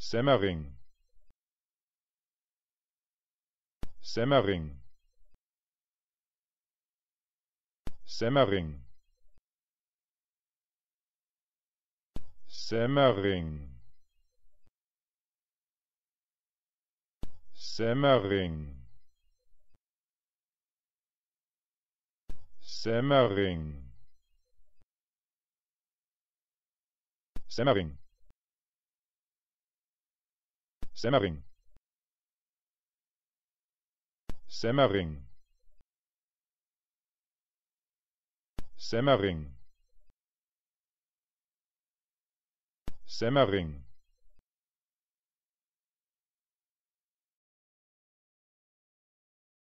Semmering Semmering Semmering Semmering Semmering Semmering Semmering Semmering Semmering Semmering Semmering